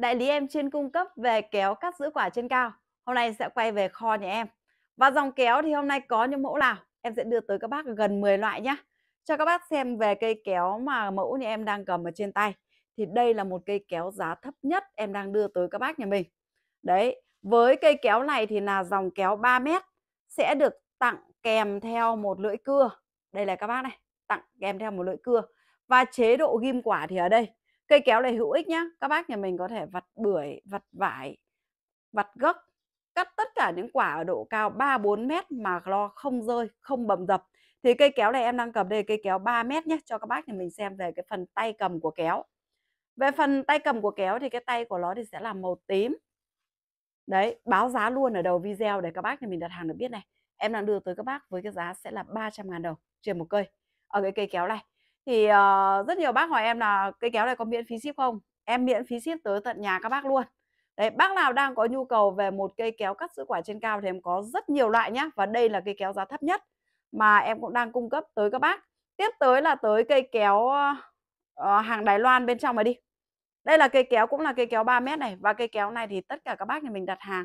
đại lý em chuyên cung cấp về kéo cắt giữ quả trên cao. Hôm nay sẽ quay về kho nhà em. Và dòng kéo thì hôm nay có những mẫu nào? Em sẽ đưa tới các bác gần 10 loại nhé. Cho các bác xem về cây kéo mà mẫu nhà em đang cầm ở trên tay. Thì đây là một cây kéo giá thấp nhất em đang đưa tới các bác nhà mình. Đấy, với cây kéo này thì là dòng kéo 3 mét sẽ được tặng kèm theo một lưỡi cưa. Đây là các bác này, tặng kèm theo một lưỡi cưa. Và chế độ ghim quả thì ở đây cây kéo này hữu ích nhá các bác nhà mình có thể vặt bưởi vặt vải vặt gốc cắt tất cả những quả ở độ cao 3-4 mét mà lo không rơi không bầm dập thì cây kéo này em đang cầm đây cây kéo 3 mét nhé cho các bác nhà mình xem về cái phần tay cầm của kéo về phần tay cầm của kéo thì cái tay của nó thì sẽ là màu tím đấy báo giá luôn ở đầu video để các bác nhà mình đặt hàng được biết này em đang đưa tới các bác với cái giá sẽ là 300 ngàn đồng trên một cây ở cái cây kéo này thì uh, rất nhiều bác hỏi em là cây kéo này có miễn phí ship không em miễn phí ship tới tận nhà các bác luôn đấy bác nào đang có nhu cầu về một cây kéo cắt sữa quả trên cao thì em có rất nhiều loại nhá và đây là cây kéo giá thấp nhất mà em cũng đang cung cấp tới các bác tiếp tới là tới cây kéo uh, hàng Đài Loan bên trong này đi đây là cây kéo cũng là cây kéo 3 mét này và cây kéo này thì tất cả các bác nhà mình đặt hàng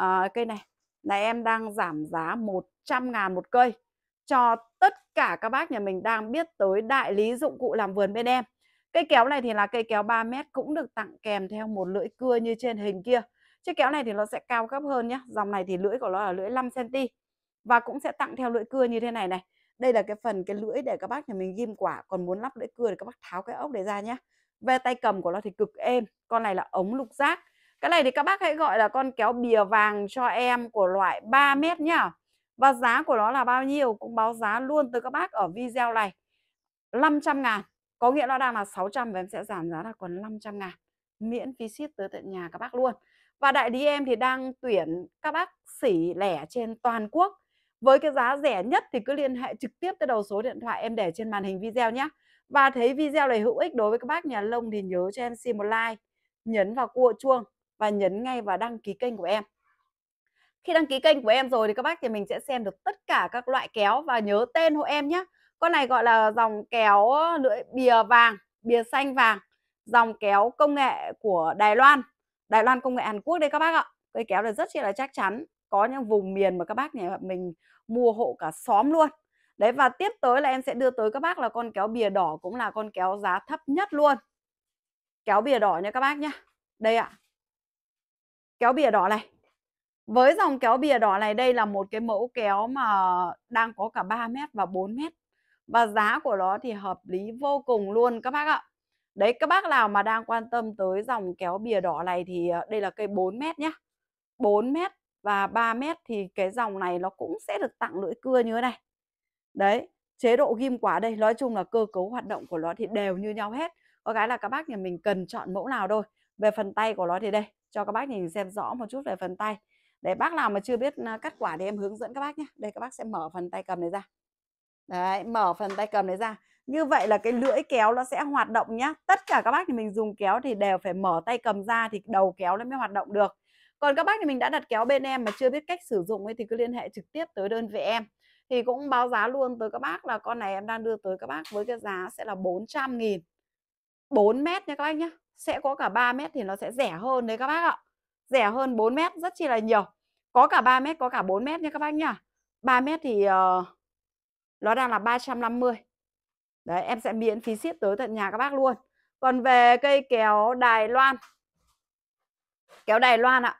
uh, cây này này em đang giảm giá 100 ngàn một cây cho tất cả các bác nhà mình đang biết tới đại lý dụng cụ làm vườn bên em. Cây kéo này thì là cây kéo 3 mét cũng được tặng kèm theo một lưỡi cưa như trên hình kia. Chiếc kéo này thì nó sẽ cao cấp hơn nhé. Dòng này thì lưỡi của nó là lưỡi 5cm. Và cũng sẽ tặng theo lưỡi cưa như thế này này. Đây là cái phần cái lưỡi để các bác nhà mình ghim quả. Còn muốn lắp lưỡi cưa thì các bác tháo cái ốc để ra nhé. Về tay cầm của nó thì cực êm. Con này là ống lục giác. Cái này thì các bác hãy gọi là con kéo bìa vàng cho em của loại 3 mét nhá. Và giá của nó là bao nhiêu cũng báo giá luôn từ các bác ở video này 500 ngàn Có nghĩa nó đang là 600 và em sẽ giảm giá là còn 500 ngàn Miễn phí ship tới tận nhà các bác luôn Và đại lý em thì đang tuyển các bác sỉ lẻ trên toàn quốc với cái giá rẻ nhất thì cứ liên hệ trực tiếp tới đầu số điện thoại em để trên màn hình video nhé. Và thấy video này hữu ích đối với các bác nhà lông thì nhớ cho em xin một like, nhấn vào cua chuông và nhấn ngay vào đăng ký kênh của em. Khi đăng ký kênh của em rồi thì các bác thì mình sẽ xem được tất cả các loại kéo và nhớ tên hộ em nhé. Con này gọi là dòng kéo lưỡi bìa vàng, bìa xanh vàng, dòng kéo công nghệ của Đài Loan, Đài Loan công nghệ Hàn Quốc đây các bác ạ. Cây kéo này rất là chắc chắn, có những vùng miền mà các bác nhà mình mua hộ cả xóm luôn. Đấy và tiếp tới là em sẽ đưa tới các bác là con kéo bìa đỏ cũng là con kéo giá thấp nhất luôn. Kéo bìa đỏ nha các bác nhá. Đây ạ. Kéo bìa đỏ này, với dòng kéo bìa đỏ này đây là một cái mẫu kéo mà đang có cả 3 mét và 4 mét và giá của nó thì hợp lý vô cùng luôn các bác ạ đấy các bác nào mà đang quan tâm tới dòng kéo bìa đỏ này thì ờ, đây là cây 4 mét nhá 4 mét và 3 mét thì cái dòng này nó cũng sẽ được tặng lưỡi cưa như thế này đấy chế độ ghim quả đây nói chung là cơ cấu hoạt động của nó thì đều như nhau hết có cái là các bác nhà mình cần chọn mẫu nào thôi về phần tay của nó thì đây cho các bác nhìn xem rõ một chút về phần tay để bác nào mà chưa biết à, cắt quả thì em hướng dẫn các bác nhé đây các bác sẽ mở phần tay cầm này ra đấy mở phần tay cầm này ra như vậy là cái lưỡi kéo nó sẽ hoạt động nhá tất cả các bác thì mình dùng kéo thì đều phải mở tay cầm ra thì đầu kéo nó mới hoạt động được còn các bác thì mình đã đặt kéo bên em mà chưa biết cách sử dụng ấy thì cứ liên hệ trực tiếp tới đơn vị em thì cũng báo giá luôn tới các bác là con này em đang đưa tới các bác với cái giá sẽ là 400 nghìn 4 mét nha các bác nhé sẽ có cả 3 mét thì nó sẽ rẻ hơn đấy các bác ạ rẻ hơn 4 mét rất chi là nhiều có cả 3 mét có cả 4 mét nha các bác nhá 3 mét thì uh, nó đang là 350 đấy em sẽ miễn phí ship tới tận nhà các bác luôn còn về cây kéo Đài Loan kéo Đài Loan ạ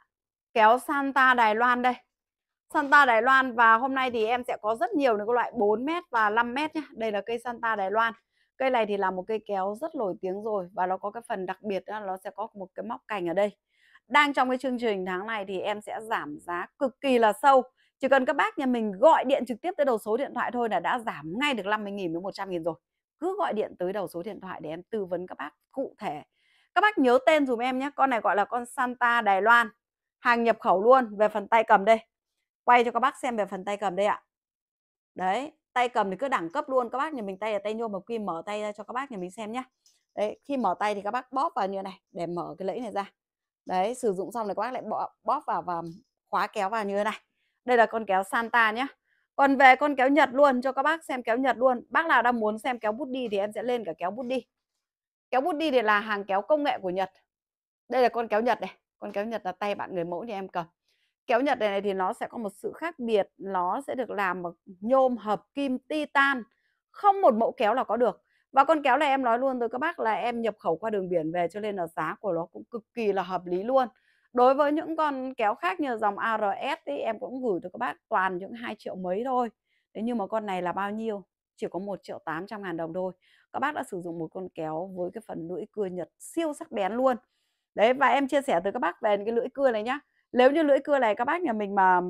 kéo Santa Đài Loan đây Santa Đài Loan và hôm nay thì em sẽ có rất nhiều những loại 4 mét và 5 mét nhé. Đây là cây Santa Đài Loan. Cây này thì là một cây kéo rất nổi tiếng rồi và nó có cái phần đặc biệt là nó sẽ có một cái móc cành ở đây đang trong cái chương trình tháng này thì em sẽ giảm giá cực kỳ là sâu chỉ cần các bác nhà mình gọi điện trực tiếp tới đầu số điện thoại thôi là đã giảm ngay được 50.000 đến 100.000 rồi cứ gọi điện tới đầu số điện thoại để em tư vấn các bác cụ thể các bác nhớ tên dùm em nhé con này gọi là con Santa Đài Loan hàng nhập khẩu luôn về phần tay cầm đây quay cho các bác xem về phần tay cầm đây ạ đấy tay cầm thì cứ đẳng cấp luôn các bác nhà mình tay là tay nhôm mà khi mở tay ra cho các bác nhà mình xem nhé đấy khi mở tay thì các bác bóp vào như này để mở cái lẫy này ra đấy sử dụng xong thì các bác lại bóp vào và khóa kéo vào như thế này đây là con kéo Santa nhé còn về con kéo Nhật luôn cho các bác xem kéo Nhật luôn bác nào đang muốn xem kéo bút đi thì em sẽ lên cả kéo bút đi kéo bút đi thì là hàng kéo công nghệ của Nhật đây là con kéo Nhật này con kéo Nhật là tay bạn người mẫu thì em cầm kéo Nhật này thì nó sẽ có một sự khác biệt nó sẽ được làm bằng nhôm hợp kim titan không một mẫu kéo là có được và con kéo này em nói luôn rồi các bác là em nhập khẩu qua đường biển về cho nên là giá của nó cũng cực kỳ là hợp lý luôn đối với những con kéo khác như dòng ARS thì em cũng gửi cho các bác toàn những hai triệu mấy thôi thế nhưng mà con này là bao nhiêu chỉ có 1 triệu 800 ngàn đồng thôi các bác đã sử dụng một con kéo với cái phần lưỡi cưa nhật siêu sắc bén luôn đấy và em chia sẻ tới các bác về cái lưỡi cưa này nhá nếu như lưỡi cưa này các bác nhà mình mà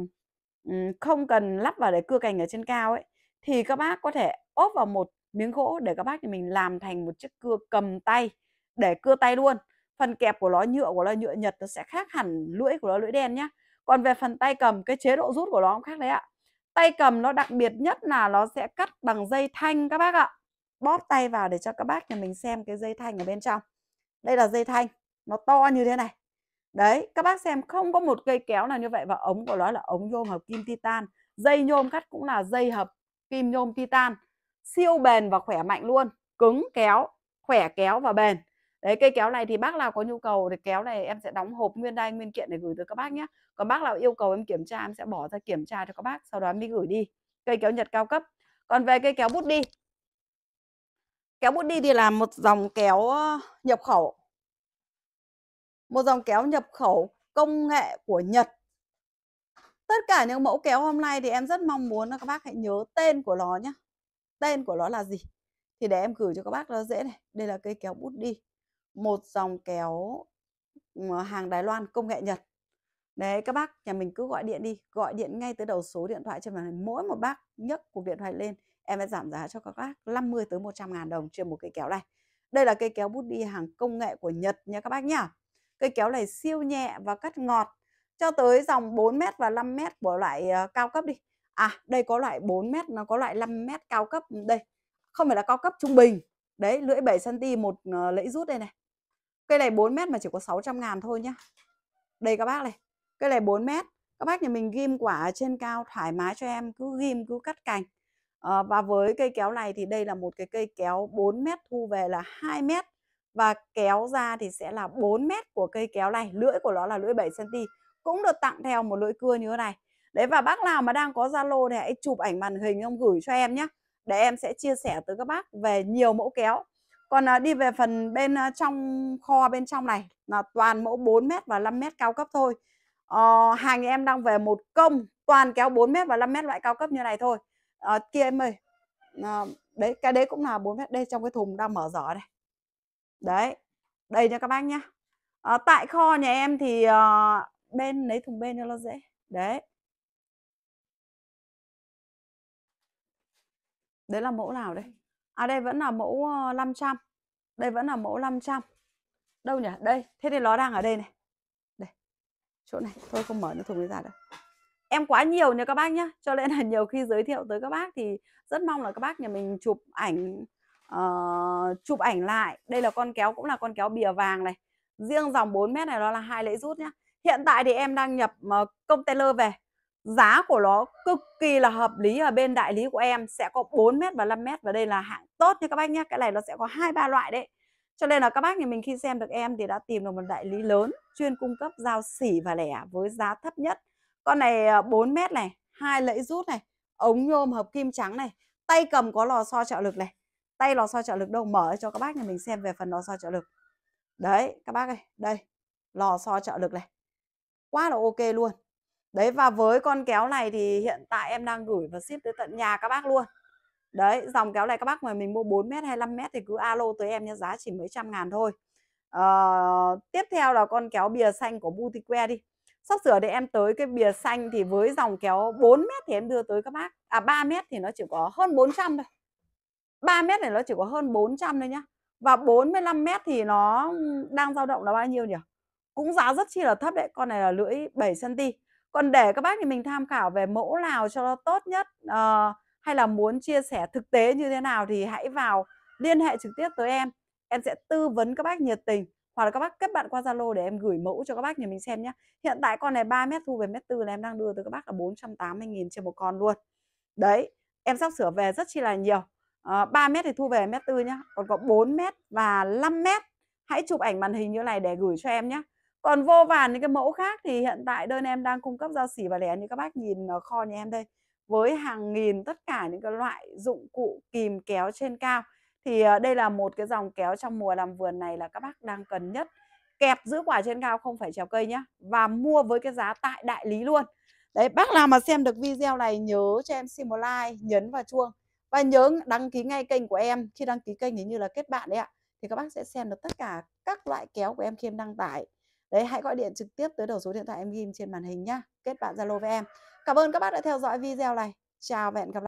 không cần lắp vào để cưa cành ở trên cao ấy thì các bác có thể ốp vào một miếng gỗ để các bác thì mình làm thành một chiếc cưa cầm tay để cưa tay luôn phần kẹp của nó nhựa của nó nhựa nhật nó sẽ khác hẳn lưỡi của nó lưỡi đen nhá còn về phần tay cầm cái chế độ rút của nó cũng khác đấy ạ tay cầm nó đặc biệt nhất là nó sẽ cắt bằng dây thanh các bác ạ bóp tay vào để cho các bác nhà mình xem cái dây thanh ở bên trong đây là dây thanh nó to như thế này đấy các bác xem không có một cây kéo nào như vậy và ống của nó là ống nhôm hợp kim titan dây nhôm cắt cũng là dây hợp kim nhôm titan siêu bền và khỏe mạnh luôn cứng kéo khỏe kéo và bền đấy cây kéo này thì bác nào có nhu cầu thì kéo này em sẽ đóng hộp nguyên đai nguyên kiện để gửi tới các bác nhé còn bác nào yêu cầu em kiểm tra em sẽ bỏ ra kiểm tra cho các bác sau đó em đi gửi đi cây kéo nhật cao cấp còn về cây kéo bút đi kéo bút đi thì là một dòng kéo nhập khẩu một dòng kéo nhập khẩu công nghệ của Nhật tất cả những mẫu kéo hôm nay thì em rất mong muốn là các bác hãy nhớ tên của nó nhé tên của nó là gì thì để em gửi cho các bác nó dễ này đây là cây kéo bút đi một dòng kéo ừ, hàng Đài Loan công nghệ Nhật đấy các bác nhà mình cứ gọi điện đi gọi điện ngay tới đầu số điện thoại trên màn hình mỗi một bác nhấc cuộc điện thoại lên em sẽ giảm giá cho các bác 50 tới 100 ngàn đồng trên một cây kéo này đây là cây kéo bút đi hàng công nghệ của Nhật nha các bác nhá cây kéo này siêu nhẹ và cắt ngọt cho tới dòng 4m và 5m của loại ờ, cao cấp đi à đây có loại 4 mét nó có loại 5 mét cao cấp ừ, đây không phải là cao cấp trung bình đấy lưỡi 7 cm một ờ, lẫy rút đây này cây này 4 mét mà chỉ có 600 ngàn thôi nhá đây các bác này cây này 4 mét các bác nhà mình ghim quả trên cao thoải mái cho em cứ ghim cứ cắt cành à, và với cây kéo này thì đây là một cái cây kéo 4 mét thu về là 2 mét và kéo ra thì sẽ là 4 mét của cây kéo này lưỡi của nó là lưỡi 7 cm cũng được tặng theo một lưỡi cưa như thế này đấy và bác nào mà đang có zalo thì hãy chụp ảnh màn hình ông gửi cho em nhé để em sẽ chia sẻ tới các bác về nhiều mẫu kéo còn à, đi về phần bên à, trong kho bên trong này là toàn mẫu 4m và 5m cao cấp thôi à, hàng em đang về một công toàn kéo 4m và 5m loại cao cấp như này thôi à, kia em ơi à, đấy cái đấy cũng là 4m đây trong cái thùng đang mở giỏ đây đấy đây cho các bác nhá à, tại kho nhà em thì à, bên lấy thùng bên cho nó dễ đấy đấy là mẫu nào đây? à đây vẫn là mẫu 500 ờ, đây vẫn là mẫu 500 đâu nhỉ đây thế thì nó đang ở đây này đây chỗ này thôi không mở nó thùng ra đâu em quá nhiều nha các bác nhá cho nên là nhiều khi giới thiệu tới các bác thì rất mong là các bác nhà mình chụp ảnh uh, chụp ảnh lại đây là con kéo cũng là con kéo bìa vàng này riêng dòng 4 mét này nó là hai lễ rút nhá hiện tại thì em đang nhập uh, container về giá của nó cực kỳ là hợp lý ở bên đại lý của em sẽ có 4 mét và 5 mét và đây là hạng tốt nha các bác nhé cái này nó sẽ có hai ba loại đấy cho nên là các bác thì mình khi xem được em thì đã tìm được một đại lý lớn chuyên cung cấp dao xỉ và lẻ với giá thấp nhất con này 4 ờ, mét này hai lẫy rút này ống nhôm hợp kim trắng này tay cầm có lò xo trợ lực này tay lò xo trợ lực đâu mở cho các bác nhà mình xem về phần lò xo trợ lực đấy các bác ơi đây lò xo trợ lực này quá là ok luôn đấy và với con kéo này thì hiện tại em đang gửi và ship tới tận nhà các bác luôn đấy dòng kéo này các bác mà mình mua 4 m 25 m thì cứ alo tới em nhé giá chỉ mấy trăm ngàn thôi à, tiếp theo là con kéo bìa xanh của Butiquare đi sắp sửa để em tới cái bìa xanh thì với dòng kéo 4 m thì em đưa tới các bác à 3 m thì nó chỉ có hơn 400 thôi 3 m này nó chỉ có hơn 400 thôi nhá và 45 m thì nó đang dao động là bao nhiêu nhỉ cũng giá rất chi là thấp đấy con này là lưỡi 7 cm còn để các bác thì mình tham khảo về mẫu nào cho nó tốt nhất à, hay là muốn chia sẻ thực tế như thế nào thì hãy vào liên hệ trực tiếp tới em em sẽ tư vấn các bác nhiệt tình hoặc là các bác kết bạn qua Zalo để em gửi mẫu cho các bác nhà mình xem nhé. Hiện tại con này 3 mét thu về mét tư là em đang đưa tới các bác là 480 000 trên một con luôn. Đấy, em sắp sửa về rất chi là nhiều. À, ờ, 3 mét thì thu về mét tư nhá, còn có 4 mét và 5 mét. Hãy chụp ảnh màn hình như này để gửi cho em nhé còn vô vàn những cái mẫu khác thì hiện tại đơn em đang cung cấp giao xỉ và lẻ như các bác nhìn ở kho nhà em đây với hàng nghìn tất cả những cái loại dụng cụ kìm kéo trên cao thì ờ, đây là một cái dòng kéo trong mùa làm vườn này là các bác đang cần nhất kẹp giữ quả trên cao không phải trèo cây nhá và mua với cái giá tại đại lý luôn đấy bác nào mà xem được video này nhớ cho em xin một like nhấn vào chuông và nhớ đăng ký ngay kênh của em khi đăng ký kênh thì như là kết bạn đấy ạ thì các bác sẽ xem được tất cả các loại kéo của em khi em đăng tải đấy hãy gọi điện trực tiếp tới đầu số điện thoại em ghim trên màn hình nhá kết bạn zalo với em cảm ơn các bác đã theo dõi video này chào và hẹn gặp lại